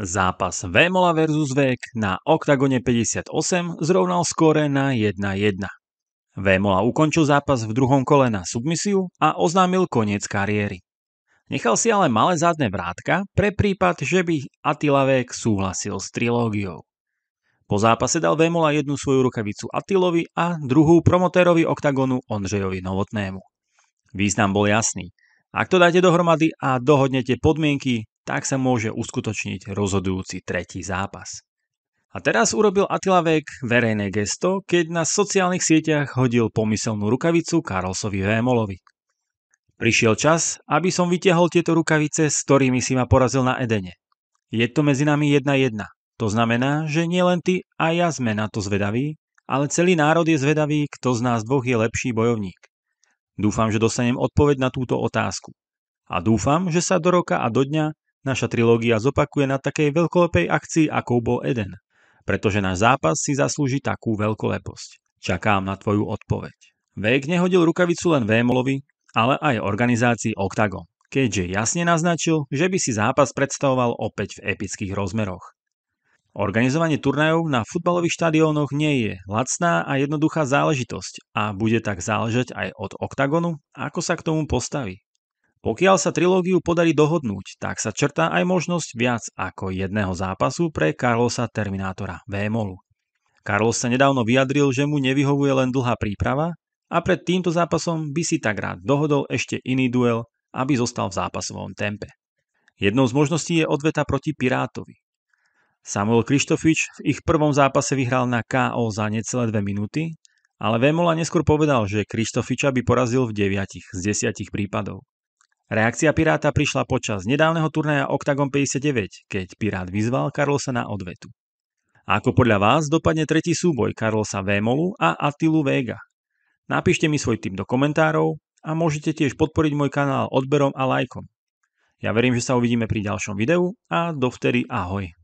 Zápas Vémola vs. Vek na OKTAGONE 58 zrovnal skóre na 1-1. Vémola ukončil zápas v druhom kole na submisiu a oznámil koniec kariéry. Nechal si ale malé zadné vrátka pre prípad, že by Attila Vek súhlasil s trilógiou. Po zápase dal Vémola jednu svoju rukavicu Attilovi a druhú promotérovi OKTAGONu Ondřejovi Novotnému. Význam bol jasný. Ak to dáte dohromady a dohodnete podmienky, tak sa môže uskutočniť rozhodujúci tretí zápas. A teraz urobil Attila Vek verejné gesto, keď na sociálnych sieťach hodil pomyselnú rukavicu Karlsovi Vémolovi. Prišiel čas, aby som vytiahol tieto rukavice, s ktorými si ma porazil na Edene. Je to medzi nami jedna jedna. To znamená, že nielen ty a ja sme na to zvedaví, ale celý národ je zvedavý, kto z nás dvoch je lepší bojovník. Dúfam, že dostanem odpoveď na túto otázku. A dúfam, že sa do roka a do dňa Naša trilógia zopakuje na takej veľkolepej akcii, akou bol Eden, pretože náš zápas si zaslúži takú veľkoleposť. Čakám na tvoju odpoveď. Vejk nehodil rukavicu len Vémolovi, ale aj organizácii Octagon, keďže jasne naznačil, že by si zápas predstavoval opäť v epických rozmeroch. Organizovanie turnajov na futbalových štadiónoch nie je lacná a jednoduchá záležitosť a bude tak záležať aj od OKTAGONu, ako sa k tomu postaví. Pokiaľ sa trilógiu podarí dohodnúť, tak sa črtá aj možnosť viac ako jedného zápasu pre Carlosa Terminátora Vémolu. Carlos sa nedávno vyjadril, že mu nevyhovuje len dlhá príprava a pred týmto zápasom by si tak rád dohodol ešte iný duel, aby zostal v zápasovom tempe. Jednou z možností je odveta proti Pirátovi. Samuel Krištofič v ich prvom zápase vyhral na KO za necelé 2 minúty, ale Vémola neskôr povedal, že Krištofiča by porazil v 9 z 10 prípadov. Reakcia Piráta prišla počas nedávneho turnaja Octagon 59, keď Pirát vyzval Karlosa na odvetu. ako podľa vás dopadne tretí súboj Karlosa Vémolu a Attilu Vega? Napíšte mi svoj tip do komentárov a môžete tiež podporiť môj kanál odberom a lajkom. Ja verím, že sa uvidíme pri ďalšom videu a dovtedy ahoj.